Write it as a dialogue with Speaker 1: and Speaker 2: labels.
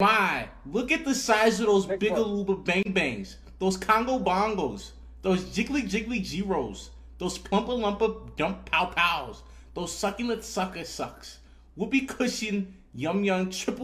Speaker 1: My, look at the size of those Bigaluba Bang Bangs, those Congo Bongos, those Jiggly Jiggly zeros. those Plumpa Lumpa Dump Pow Pows, those Succulent Sucker Sucks, Whoopee Cushion Yum Yum Triple